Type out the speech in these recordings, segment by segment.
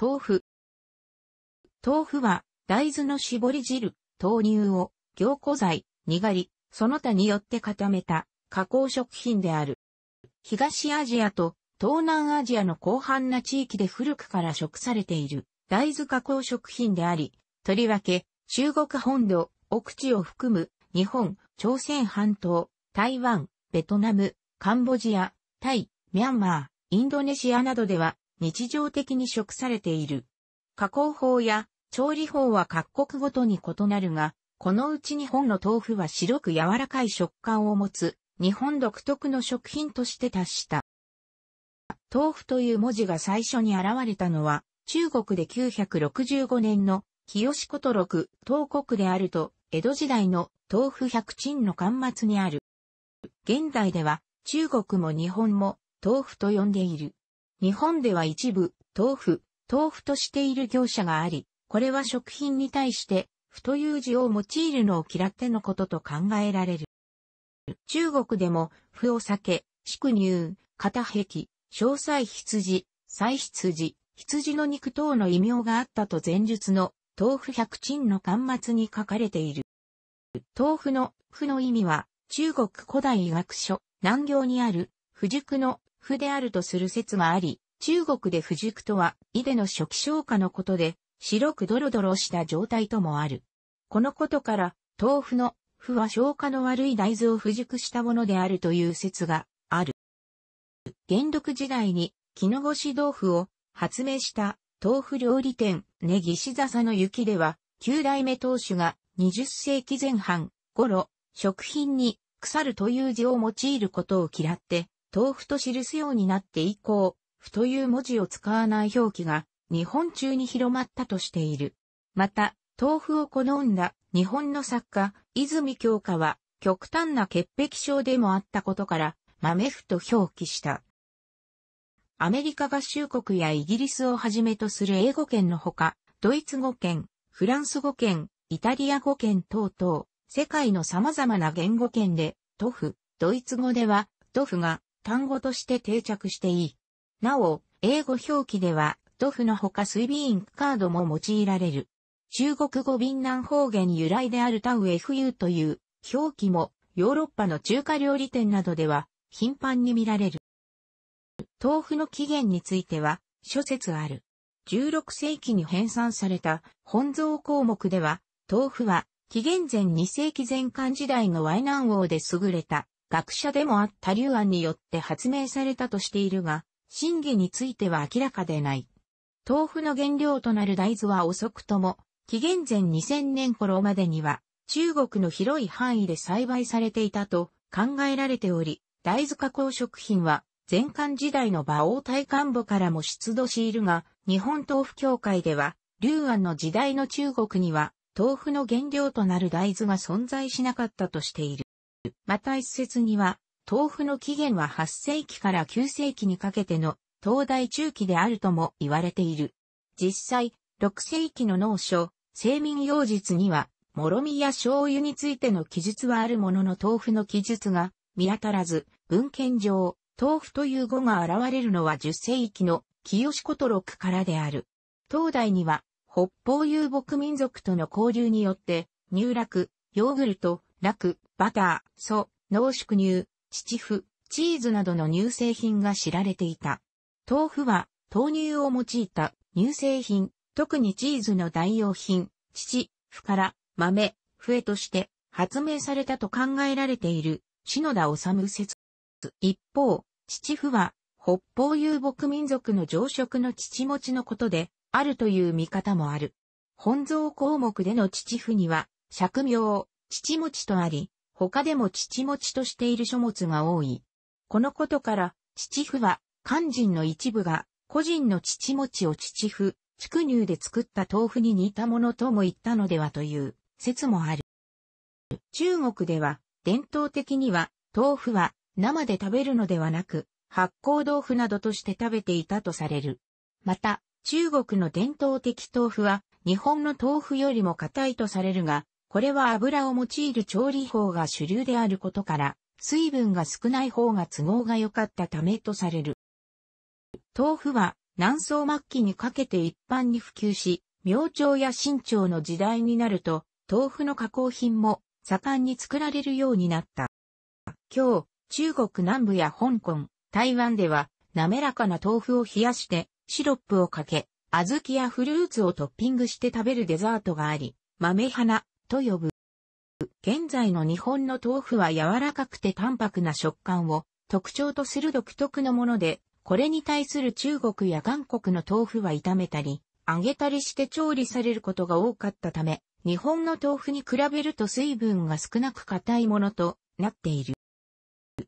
豆腐。豆腐は、大豆の絞り汁、豆乳を、凝固剤、にがり、その他によって固めた、加工食品である。東アジアと東南アジアの広範な地域で古くから食されている大豆加工食品であり、とりわけ中国本土、奥地を含む日本、朝鮮半島、台湾、ベトナム、カンボジア、タイ、ミャンマー、インドネシアなどでは日常的に食されている。加工法や調理法は各国ごとに異なるが、このうち日本の豆腐は白く柔らかい食感を持つ、日本独特の食品として達した。豆腐という文字が最初に現れたのは、中国で965年の清子と六、東国であると、江戸時代の豆腐百珍の端末にある。現代では、中国も日本も豆腐と呼んでいる。日本では一部、豆腐、豆腐としている業者があり、これは食品に対して、不という字を用いるのを嫌ってのことと考えられる。中国でも、不を避け、宿乳、肩壁、詳細羊、再羊、羊の肉等の異名があったと前述の豆腐百珍の端末に書かれている。豆腐の、不の意味は、中国古代医学書、南行にある、不熟の府であるとする説があり、中国で不熟とは、井出の初期消化のことで、白くドロドロした状態ともある。このことから、豆腐の、腐は消化の悪い大豆を不熟したものであるという説がある。元禄時代に、絹ごし豆腐を発明した豆腐料理店、根岸笹の雪では、九代目当主が20世紀前半頃、食品に腐るという字を用いることを嫌って、豆腐と記すようになって以降、ふという文字を使わない表記が日本中に広まったとしている。また、豆腐を好んだ日本の作家、泉京香は極端な潔癖症でもあったことから、豆腐と表記した。アメリカ合衆国やイギリスをはじめとする英語圏のほか、ドイツ語圏、フランス語圏、イタリア語圏等々、世界の様々な言語圏で、トフ、ドイツ語では、トフが単語として定着していい。なお、英語表記では、ドフのほか水ビーンカードも用いられる。中国語便南方言由来であるタウ FU という表記もヨーロッパの中華料理店などでは頻繁に見られる。豆腐の起源については諸説ある。16世紀に編纂された本草項目では、豆腐は紀元前2世紀前漢時代のワイ南王で優れた学者でもあった劉安によって発明されたとしているが、真偽については明らかでない。豆腐の原料となる大豆は遅くとも、紀元前2000年頃までには、中国の広い範囲で栽培されていたと考えられており、大豆加工食品は、前漢時代の馬王大幹部からも出土しているが、日本豆腐協会では、龍安の時代の中国には、豆腐の原料となる大豆が存在しなかったとしている。また一説には、豆腐の起源は8世紀から9世紀にかけての東大中期であるとも言われている。実際、6世紀の農書、生民用術には、もろみや醤油についての記述はあるものの豆腐の記述が見当たらず、文献上、豆腐という語が現れるのは10世紀の清子と六からである。東大には、北方遊牧民族との交流によって、入落、ヨーグルト、楽、バター、ソ、濃縮乳、七フ、チーズなどの乳製品が知られていた。豆腐は豆乳を用いた乳製品、特にチーズの代用品、チフから豆、笛として発明されたと考えられている篠田治説。一方、チフは北方遊牧民族の常食の父持ちのことであるという見方もある。本草項目での父父には、釈明、父持ちとあり、他でも父持ちとしている書物が多い。このことから、父父は、肝心の一部が、個人の父持ちを父父、畜乳で作った豆腐に似たものとも言ったのではという説もある。中国では、伝統的には、豆腐は生で食べるのではなく、発酵豆腐などとして食べていたとされる。また、中国の伝統的豆腐は、日本の豆腐よりも硬いとされるが、これは油を用いる調理法が主流であることから、水分が少ない方が都合が良かったためとされる。豆腐は南宋末期にかけて一般に普及し、明朝や清朝の時代になると、豆腐の加工品も盛んに作られるようになった。今日、中国南部や香港、台湾では、滑らかな豆腐を冷やして、シロップをかけ、小豆やフルーツをトッピングして食べるデザートがあり、豆花、と呼ぶ。現在の日本の豆腐は柔らかくて淡白な食感を特徴とする独特のもので、これに対する中国や韓国の豆腐は炒めたり、揚げたりして調理されることが多かったため、日本の豆腐に比べると水分が少なく硬いものとなっている。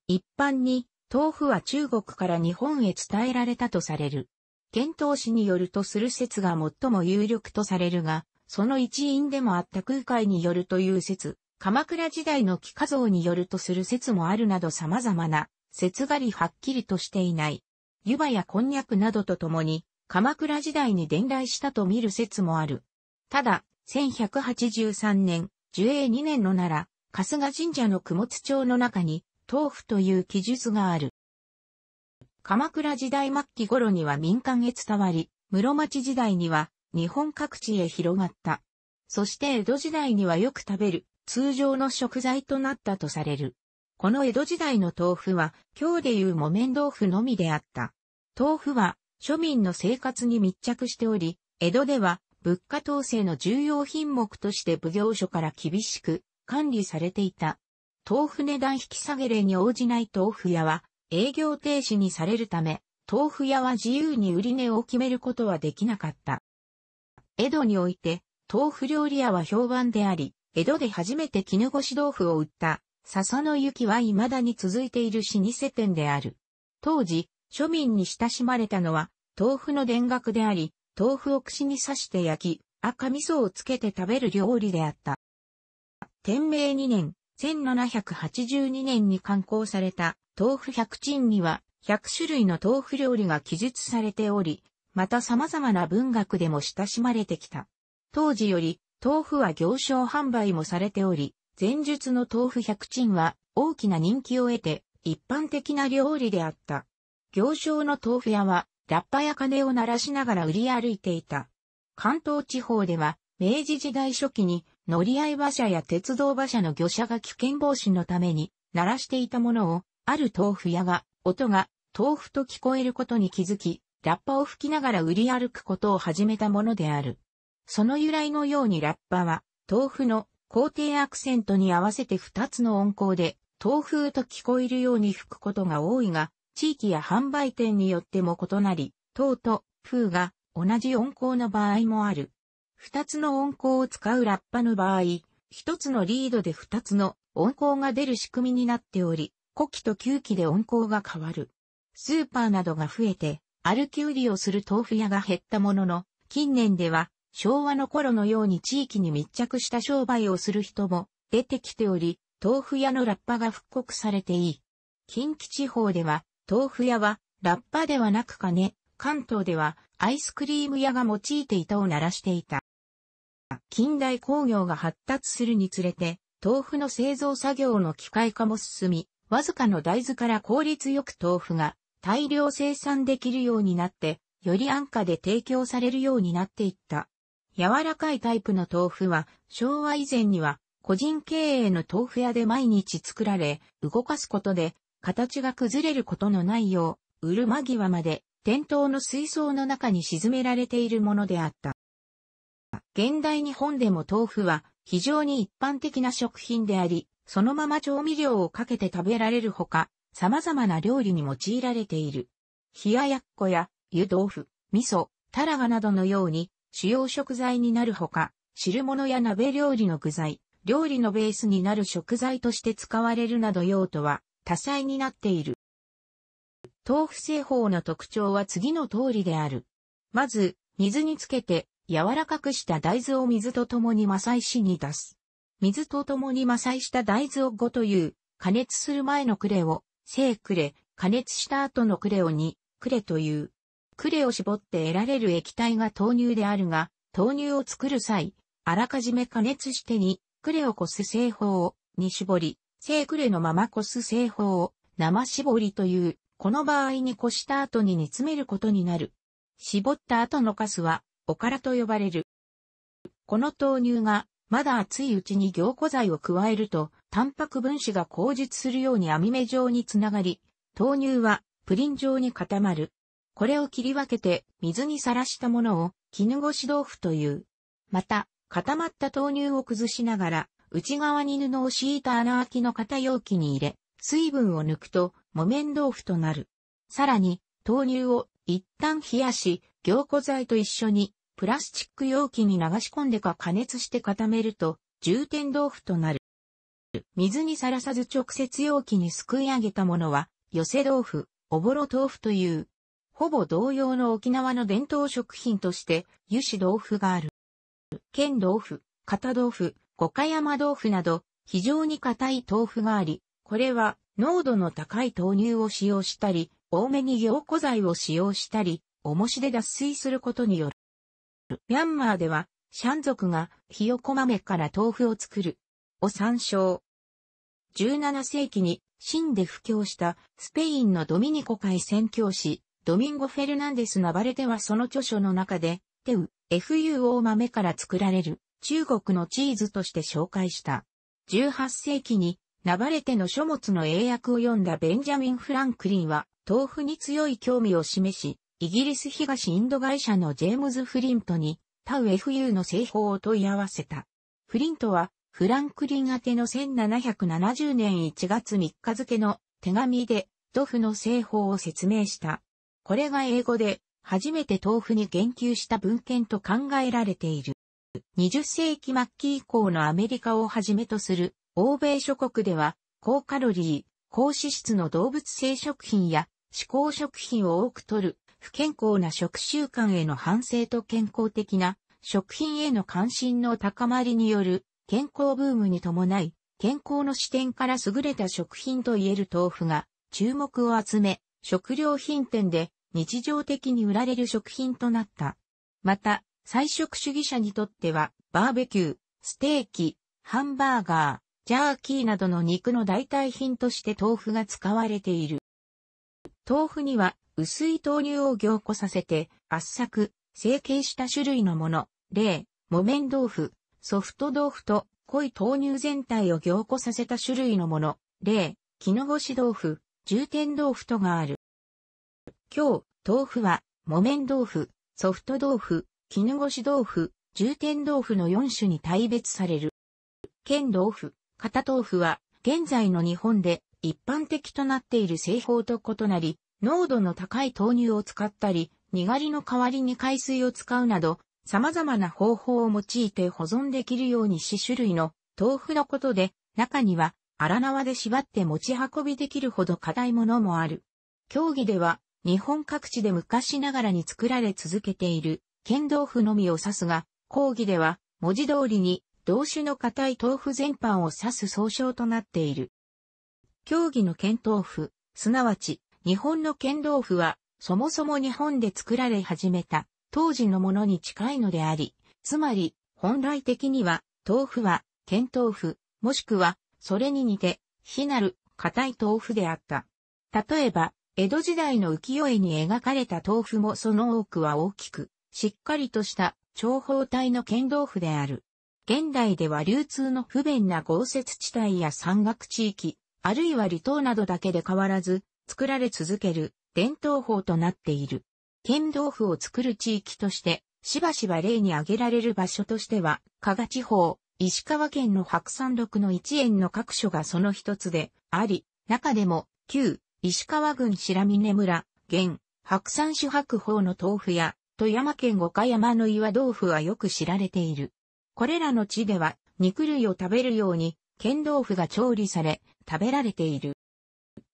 一般に、豆腐は中国から日本へ伝えられたとされる。遣唐使によるとする説が最も有力とされるが、その一因でもあった空海によるという説、鎌倉時代の気化像によるとする説もあるなど様々な説がりはっきりとしていない。湯葉やこんにゃくなどとともに、鎌倉時代に伝来したと見る説もある。ただ、1183年、樹永2年のなら、春日神社の供物帳の中に、豆腐という記述がある。鎌倉時代末期頃には民間へ伝わり、室町時代には日本各地へ広がった。そして江戸時代にはよく食べる通常の食材となったとされる。この江戸時代の豆腐は今日でいう木綿豆腐のみであった。豆腐は庶民の生活に密着しており、江戸では物価統制の重要品目として奉行所から厳しく管理されていた。豆腐値段引き下げ例に応じない豆腐屋は営業停止にされるため、豆腐屋は自由に売値を決めることはできなかった。江戸において、豆腐料理屋は評判であり、江戸で初めて絹ごし豆腐を売った、笹の雪は未だに続いている老舗店である。当時、庶民に親しまれたのは、豆腐の田楽であり、豆腐を串に刺して焼き、赤味噌をつけて食べる料理であった。天明2年、1782年に刊行された豆腐百珍には、100種類の豆腐料理が記述されており、また様々な文学でも親しまれてきた。当時より、豆腐は行商販売もされており、前述の豆腐百珍は大きな人気を得て一般的な料理であった。行商の豆腐屋はラッパや鐘を鳴らしながら売り歩いていた。関東地方では明治時代初期に乗り合い馬車や鉄道馬車の魚車が危険防止のために鳴らしていたものをある豆腐屋が音が豆腐と聞こえることに気づきラッパを吹きながら売り歩くことを始めたものである。その由来のようにラッパは、豆腐の工程。アクセントに合わせて2つの音高で、豆腐と聞こえるように吹くことが多いが、地域や販売店によっても異なり、豆と風が同じ音高の場合もある。2つの音高を使うラッパの場合、1つのリードで2つの音高が出る仕組みになっており、古希と旧希で音高が変わる。スーパーなどが増えて、歩き売りをする豆腐屋が減ったものの、近年では昭和の頃のように地域に密着した商売をする人も出てきており、豆腐屋のラッパが復刻されていい。近畿地方では、豆腐屋はラッパではなくかね、関東ではアイスクリーム屋が用いて板を鳴らしていた。近代工業が発達するにつれて、豆腐の製造作業の機械化も進み、わずかの大豆から効率よく豆腐が大量生産できるようになって、より安価で提供されるようになっていった。柔らかいタイプの豆腐は、昭和以前には、個人経営の豆腐屋で毎日作られ、動かすことで、形が崩れることのないよう、売る間際まで、店頭の水槽の中に沈められているものであった。現代日本でも豆腐は、非常に一般的な食品であり、そのまま調味料をかけて食べられるほか、様々な料理に用いられている。冷ややっこや湯豆腐、味噌、タラガなどのように主要食材になるほか、汁物や鍋料理の具材、料理のベースになる食材として使われるなど用途は多彩になっている。豆腐製法の特徴は次の通りである。まず、水につけて柔らかくした大豆を水と共にマサイしに出す。水と共にマサイした大豆を5という加熱する前のクレを生クレ、加熱した後のクレオに、クレという。クレを絞って得られる液体が豆乳であるが、豆乳を作る際、あらかじめ加熱してに、クレをこす製法を、に絞り、生クレのままこす製法を、生絞りという、この場合にこした後に煮詰めることになる。絞った後のカスは、おからと呼ばれる。この豆乳が、まだ熱いうちに凝固剤を加えると、タンパク分子が口述するように網目状につながり、豆乳はプリン状に固まる。これを切り分けて水にさらしたものを絹ごし豆腐という。また、固まった豆乳を崩しながら、内側に布を敷いた穴あきの型容器に入れ、水分を抜くと木綿豆腐となる。さらに、豆乳を一旦冷やし、凝固剤と一緒にプラスチック容器に流し込んでか加熱して固めると、重点豆腐となる。水にさらさず直接容器にすくい上げたものは、寄せ豆腐、おぼろ豆腐という、ほぼ同様の沖縄の伝統食品として、油脂豆腐がある。剣豆腐、片豆腐、五箇山豆腐など、非常に硬い豆腐があり、これは濃度の高い豆乳を使用したり、多めに凝固剤を使用したり、重しで脱水することによる。ミャンマーでは、シャン族がひよこ豆から豆腐を作るを参照。17世紀に真で布教したスペインのドミニコ会宣教師、ドミンゴ・フェルナンデス・ナバレテはその著書の中で、テウ、FUO 豆から作られる中国のチーズとして紹介した。18世紀にナバレテの書物の英訳を読んだベンジャミン・フランクリンは、豆腐に強い興味を示し、イギリス東インド会社のジェームズ・フリントに、タウ FU の製法を問い合わせた。フリントは、フランクリン宛ての1770年1月3日付の手紙で豆腐の製法を説明した。これが英語で初めて豆腐に言及した文献と考えられている。20世紀末期以降のアメリカをはじめとする欧米諸国では高カロリー、高脂質の動物性食品や思考食品を多く摂る不健康な食習慣への反省と健康的な食品への関心の高まりによる健康ブームに伴い、健康の視点から優れた食品と言える豆腐が注目を集め、食料品店で日常的に売られる食品となった。また、菜食主義者にとっては、バーベキュー、ステーキ、ハンバーガー、ジャーキーなどの肉の代替品として豆腐が使われている。豆腐には薄い豆乳を凝固させて圧搾、成形した種類のもの、例、木綿豆腐、ソフト豆腐と濃い豆乳全体を凝固させた種類のもの、例、絹ごし豆腐、重点豆腐とがある。今日、豆腐は、木綿豆腐、ソフト豆腐、絹ごし豆腐、重点豆腐の4種に大別される。剣豆腐、肩豆腐は、現在の日本で一般的となっている製法と異なり、濃度の高い豆乳を使ったり、にがりの代わりに海水を使うなど、様々な方法を用いて保存できるようにし種類の豆腐のことで、中には荒縄で縛って持ち運びできるほど硬いものもある。競技では、日本各地で昔ながらに作られ続けている、剣豆腐のみを指すが、講義では、文字通りに、同種の硬い豆腐全般を指す総称となっている。競技の剣豆腐、すなわち、日本の剣豆腐は、そもそも日本で作られ始めた、当時のものに近いのであり、つまり、本来的には、豆腐は、剣豆腐、もしくは、それに似て、非なる、硬い豆腐であった。例えば、江戸時代の浮世絵に描かれた豆腐もその多くは大きく、しっかりとした長方体の剣豆腐である。現代では流通の不便な豪雪地帯や山岳地域、あるいは離島などだけで変わらず、作られ続ける伝統法となっている。剣道府を作る地域として、しばしば例に挙げられる場所としては、加賀地方、石川県の白山六の一園の各所がその一つであり、中でも、旧、石川郡白峰村、現、白山市白鵬の豆腐や、富山県五箇山の岩豆腐はよく知られている。これらの地では、肉類を食べるように、剣豆腐が調理され、食べられている。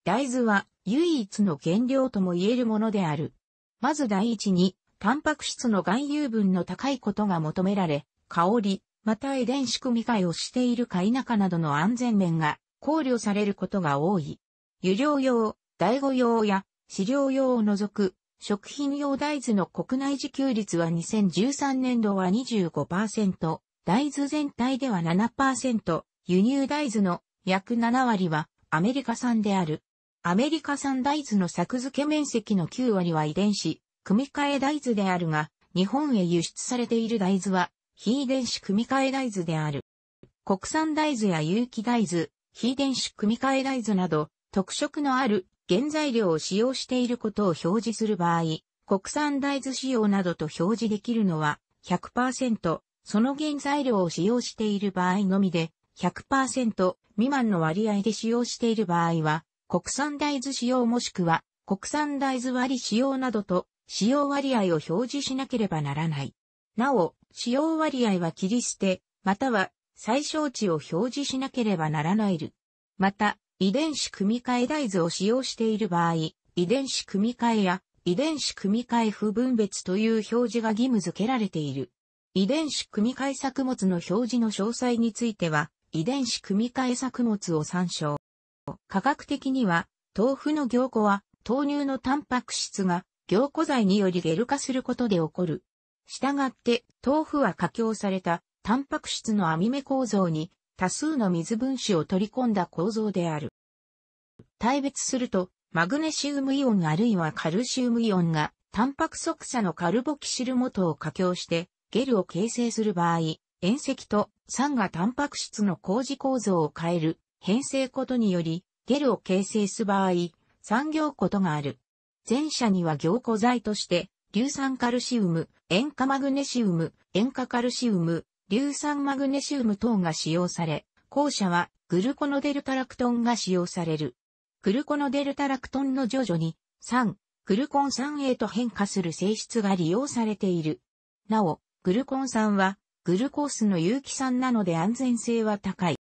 大豆は唯一の原料とも言えるものである。まず第一に、タンパク質の含有分の高いことが求められ、香り、また遺伝子組み換えをしているか否かなどの安全面が考慮されることが多い。油料用、大五用や飼料用を除く食品用大豆の国内自給率は2013年度は25%、大豆全体では7%、輸入大豆の約7割はアメリカ産である。アメリカ産大豆の作付け面積の9割は遺伝子、組み換え大豆であるが、日本へ輸出されている大豆は、非遺伝子組み換え大豆である。国産大豆や有機大豆、非遺伝子組み換え大豆など、特色のある原材料を使用していることを表示する場合、国産大豆使用などと表示できるのは100%、その原材料を使用している場合のみで、100%未満の割合で使用している場合は、国産大豆使用もしくは国産大豆割使用などと使用割合を表示しなければならない。なお、使用割合は切り捨て、または最小値を表示しなければならない。また、遺伝子組み換え大豆を使用している場合、遺伝子組み換えや遺伝子組み換え不分別という表示が義務付けられている。遺伝子組み換え作物の表示の詳細については、遺伝子組み換え作物を参照。科学的には、豆腐の凝固は、豆乳のタンパク質が凝固剤によりゲル化することで起こる。したがって、豆腐は加強されたタンパク質の網目構造に多数の水分子を取り込んだ構造である。対別すると、マグネシウムイオンあるいはカルシウムイオンが、タンパク側鎖のカルボキシル元を加強して、ゲルを形成する場合、塩石と酸がタンパク質の工事構造を変える編成ことにより、ゲルを形成す場合、産業ことがある。前者には凝固剤として、硫酸カルシウム、塩化マグネシウム、塩化カルシウム、硫酸マグネシウム等が使用され、後者はグルコノデルタラクトンが使用される。グルコノデルタラクトンの徐々に酸、グルコン酸へと変化する性質が利用されている。なお、グルコン酸はグルコースの有機酸なので安全性は高い。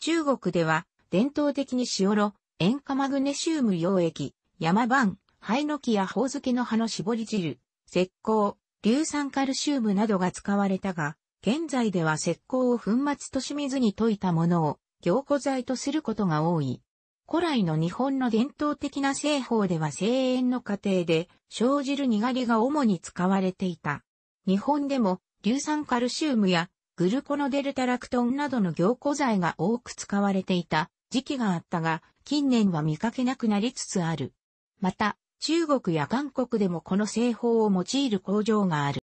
中国では、伝統的に塩炉、塩化マグネシウム溶液、山番、灰の木やほおずの葉の絞り汁、石膏、硫酸カルシウムなどが使われたが、現在では石膏を粉末とし水に溶いたものを凝固剤とすることが多い。古来の日本の伝統的な製法では製塩の過程で生じるにがりが主に使われていた。日本でも硫酸カルシウムやグルコノデルタラクトンなどの凝固剤が多く使われていた時期があったが、近年は見かけなくなりつつある。また、中国や韓国でもこの製法を用いる工場がある。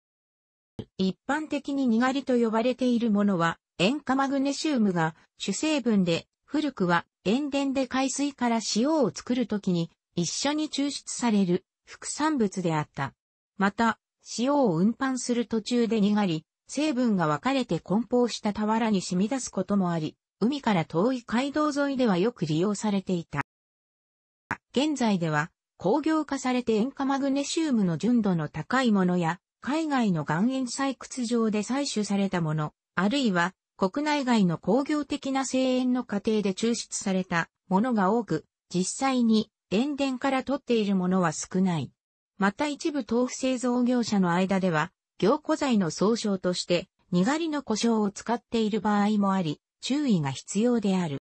一般的ににがりと呼ばれているものは、塩化マグネシウムが主成分で、古くは塩田で海水から塩を作るときに一緒に抽出される副産物であった。また、塩を運搬する途中でにがり、成分が分かれて梱包した俵に染み出すこともあり、海から遠い街道沿いではよく利用されていた。現在では工業化されて塩化マグネシウムの純度の高いものや、海外の岩塩採掘場で採取されたもの、あるいは国内外の工業的な製塩の過程で抽出されたものが多く、実際に塩田から取っているものは少ない。また一部豆腐製造業者の間では、凝固剤の総称として、にがりの故障を使っている場合もあり、注意が必要である。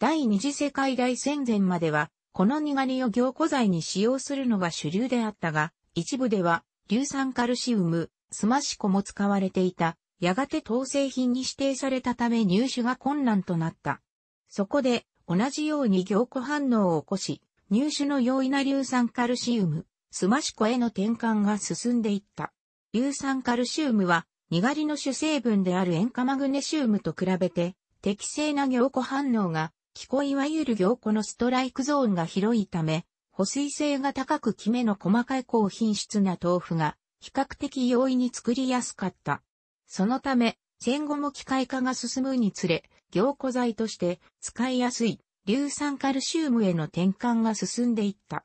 第二次世界大戦前までは、このにがりを凝固剤に使用するのが主流であったが、一部では、硫酸カルシウム、スマシコも使われていた、やがて統製品に指定されたため入手が困難となった。そこで、同じように凝固反応を起こし、入手の容易な硫酸カルシウム、スマシコへの転換が進んでいった。硫酸カルシウムは、にがりの主成分である塩化マグネシウムと比べて、適正な凝固反応が、気候いわゆる凝固のストライクゾーンが広いため、保水性が高くきめの細かい高品質な豆腐が、比較的容易に作りやすかった。そのため、戦後も機械化が進むにつれ、凝固剤として使いやすい硫酸カルシウムへの転換が進んでいった。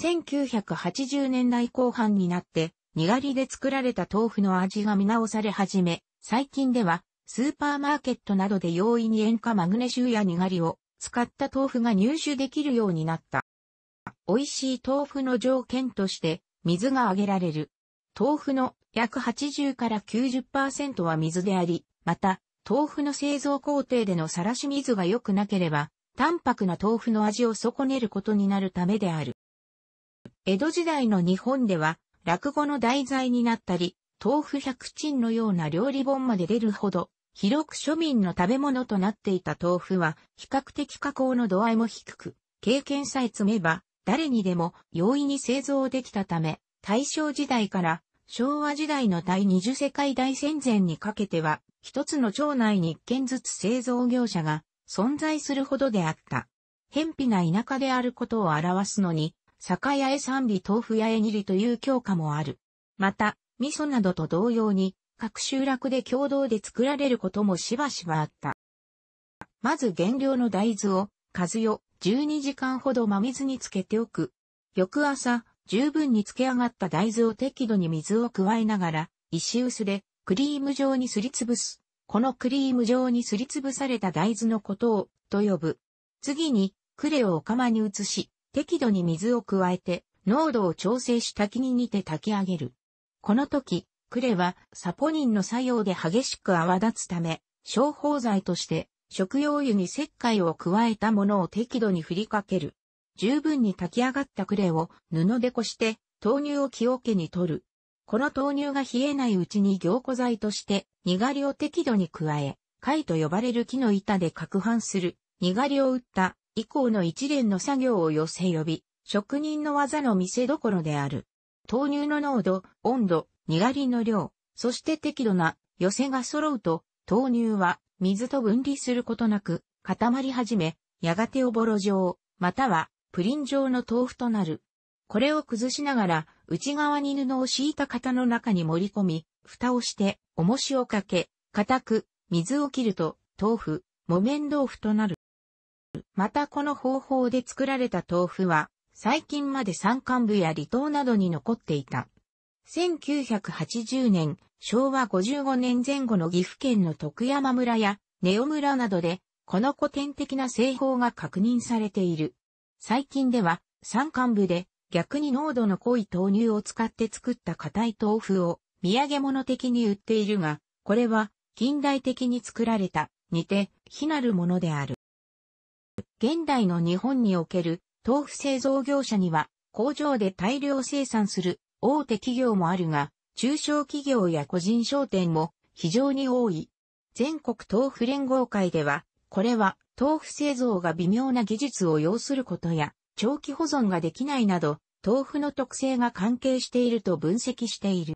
1980年代後半になって、にがりで作られた豆腐の味が見直され始め、最近では、スーパーマーケットなどで容易に塩化マグネシウやにがりを使った豆腐が入手できるようになった。美味しい豆腐の条件として、水が挙げられる。豆腐の約80から90%は水であり、また、豆腐の製造工程でのさらし水が良くなければ、淡白な豆腐の味を損ねることになるためである。江戸時代の日本では、落語の題材になったり、豆腐百珍のような料理本まで出るほど、広く庶民の食べ物となっていた豆腐は、比較的加工の度合いも低く、経験さえ積めば、誰にでも容易に製造できたため、大正時代から昭和時代の第二次世界大戦前にかけては、一つの町内に一軒ずつ製造業者が存在するほどであった。偏僻な田舎であることを表すのに、酒屋へ三里豆腐屋へ二りという教科もある。また、味噌などと同様に、各集落で共同で作られることもしばしばあった。まず原料の大豆を、数よ、12時間ほど真水につけておく。翌朝、十分につけ上がった大豆を適度に水を加えながら、石臼でクリーム状にすりつぶす。このクリーム状にすりつぶされた大豆のことを、と呼ぶ。次に、クレをお釜に移し、適度に水を加えて、濃度を調整し滝に煮て炊き上げる。この時、クレはサポニンの作用で激しく泡立つため、消泡剤として食用油に石灰を加えたものを適度に振りかける。十分に炊き上がったクレを布でこして豆乳を木桶に取る。この豆乳が冷えないうちに凝固剤としてにがりを適度に加え、貝と呼ばれる木の板で攪拌する。にがりを打った以降の一連の作業を寄せ呼び、職人の技の見せどころである。豆乳の濃度、温度、にがりの量、そして適度な寄せが揃うと、豆乳は水と分離することなく固まり始め、やがておぼろ状、またはプリン状の豆腐となる。これを崩しながら内側に布を敷いた型の中に盛り込み、蓋をして重しをかけ、固く水を切ると豆腐、木綿豆腐となる。またこの方法で作られた豆腐は、最近まで山間部や離島などに残っていた。1980年、昭和55年前後の岐阜県の徳山村やネオ村などで、この古典的な製法が確認されている。最近では、山間部で逆に濃度の濃い豆乳を使って作った硬い豆腐を土産物的に売っているが、これは近代的に作られた、似て、非なるものである。現代の日本における豆腐製造業者には工場で大量生産する大手企業もあるが、中小企業や個人商店も非常に多い。全国豆腐連合会では、これは豆腐製造が微妙な技術を要することや、長期保存ができないなど、豆腐の特性が関係していると分析している。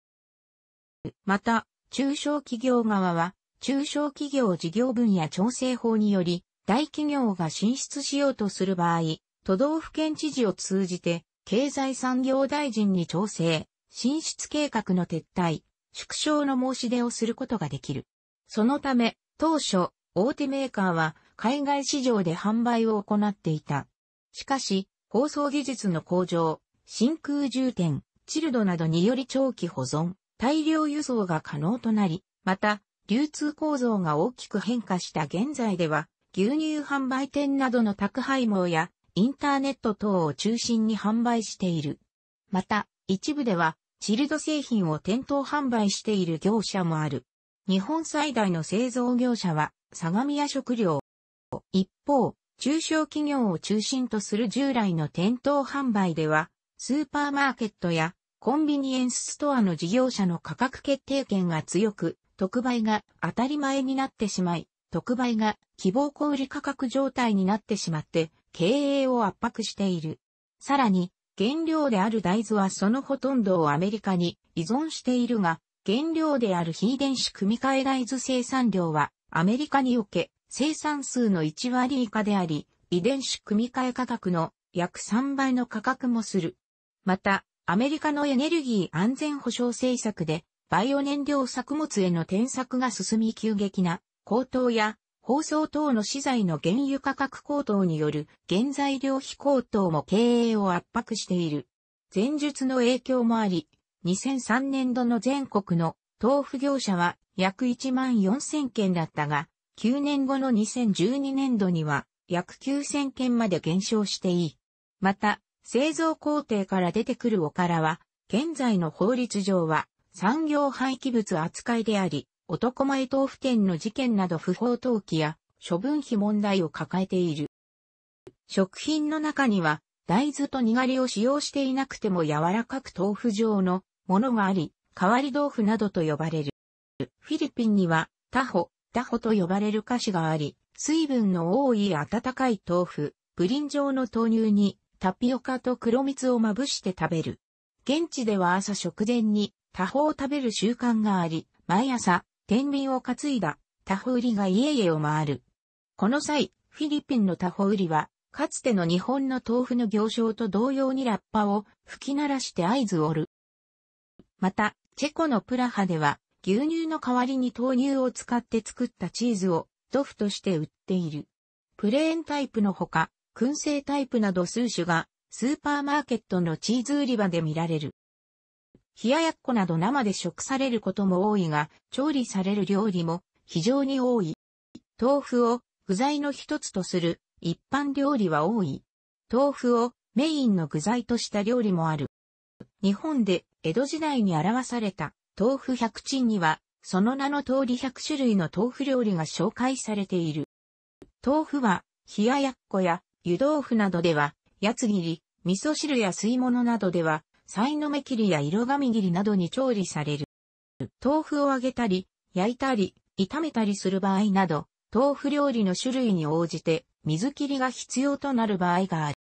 また、中小企業側は、中小企業事業分野調整法により、大企業が進出しようとする場合、都道府県知事を通じて、経済産業大臣に調整、進出計画の撤退、縮小の申し出をすることができる。そのため、当初、大手メーカーは海外市場で販売を行っていた。しかし、放送技術の向上、真空充填、チルドなどにより長期保存、大量輸送が可能となり、また、流通構造が大きく変化した現在では、牛乳販売店などの宅配網やインターネット等を中心に販売している。また、一部では、チルド製品を店頭販売している業者もある。日本最大の製造業者は、相模屋食料。一方、中小企業を中心とする従来の店頭販売では、スーパーマーケットやコンビニエンスストアの事業者の価格決定権が強く、特売が当たり前になってしまい、特売が希望小売価格状態になってしまって、経営を圧迫している。さらに、原料である大豆はそのほとんどをアメリカに依存しているが、原料である非電子組み換え大豆生産量はアメリカにおけ生産数の1割以下であり、遺伝子組み換え価格の約3倍の価格もする。また、アメリカのエネルギー安全保障政策で、バイオ燃料作物への転作が進み急激な高騰や包装等の資材の原油価格高騰による原材料費高騰も経営を圧迫している。前述の影響もあり、2003年度の全国の豆腐業者は約1万4000件だったが、9年後の2012年度には約9000件まで減少していい。また、製造工程から出てくるおからは、現在の法律上は産業廃棄物扱いであり、男前豆腐店の事件など不法投棄や処分費問題を抱えている。食品の中には大豆とにがりを使用していなくても柔らかく豆腐状のものがあり、変わり豆腐などと呼ばれる。フィリピンにはタホ、タホと呼ばれる菓子があり、水分の多い温かい豆腐、プリン状の豆乳にタピオカと黒蜜をまぶして食べる。現地では朝食前に他方を食べる習慣があり、毎朝天秤を担いだタホ売りが家々を回る。この際、フィリピンのタホ売りは、かつての日本の豆腐の行商と同様にラッパを吹き鳴らして合図を折る。また、チェコのプラハでは、牛乳の代わりに豆乳を使って作ったチーズを豆腐として売っている。プレーンタイプのほか、燻製タイプなど数種がスーパーマーケットのチーズ売り場で見られる。冷ややっこなど生で食されることも多いが、調理される料理も非常に多い。豆腐を具材の一つとする一般料理は多い。豆腐をメインの具材とした料理もある。日本で江戸時代に表された豆腐百珍には、その名の通り百種類の豆腐料理が紹介されている。豆腐は、冷ややっこや湯豆腐などでは、やつ切り、味噌汁や吸い物などでは、サイのメ切りや色紙切りなどに調理される。豆腐を揚げたり、焼いたり、炒めたりする場合など、豆腐料理の種類に応じて水切りが必要となる場合がある。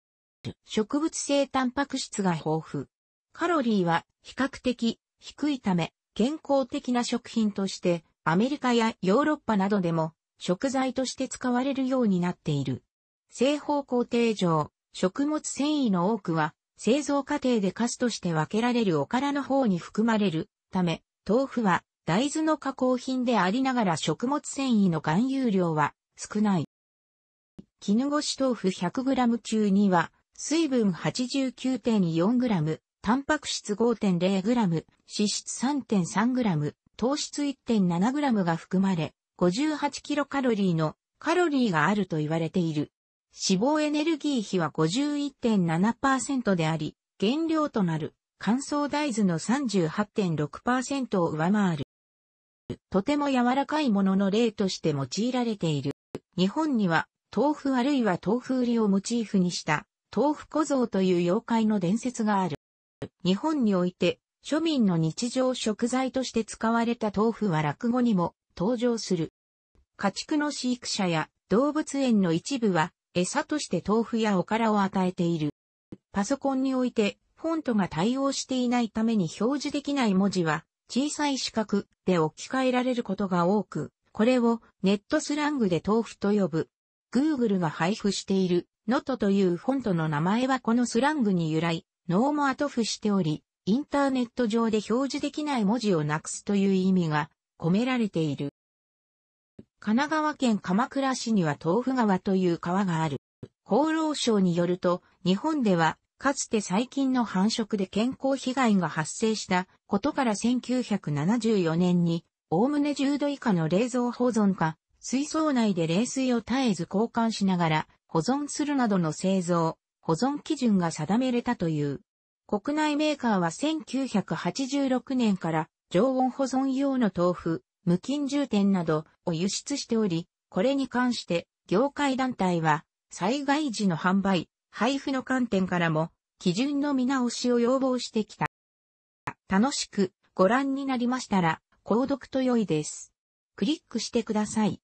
植物性タンパク質が豊富。カロリーは比較的低いため、健康的な食品としてアメリカやヨーロッパなどでも食材として使われるようになっている。正方向定上、食物繊維の多くは製造過程でカスとして分けられるおからの方に含まれるため、豆腐は大豆の加工品でありながら食物繊維の含有量は少ない。絹ごし豆腐 100g 中には、水分 89.4g、タンパク質 5.0g、脂質 3.3g、糖質 1.7g が含まれ、58キロカロリーのカロリーがあると言われている。死亡エネルギー比は51.7%であり、原料となる乾燥大豆の38.6%を上回る。とても柔らかいものの例として用いられている。日本には豆腐あるいは豆腐売りをモチーフにした豆腐小僧という妖怪の伝説がある。日本において庶民の日常食材として使われた豆腐は落語にも登場する。家畜の飼育者や動物園の一部は餌として豆腐やおからを与えている。パソコンにおいて、フォントが対応していないために表示できない文字は、小さい四角で置き換えられることが多く、これをネットスラングで豆腐と呼ぶ。Google が配布しているノットというフォントの名前はこのスラングに由来、ノーも後付しており、インターネット上で表示できない文字をなくすという意味が込められている。神奈川県鎌倉市には豆腐川という川がある。厚労省によると、日本では、かつて最近の繁殖で健康被害が発生したことから1974年に、おおむね10度以下の冷蔵保存か、水槽内で冷水を絶えず交換しながら保存するなどの製造、保存基準が定めれたという。国内メーカーは1986年から常温保存用の豆腐、無菌充填などを輸出しており、これに関して業界団体は災害時の販売、配布の観点からも基準の見直しを要望してきた。楽しくご覧になりましたら、購読と良いです。クリックしてください。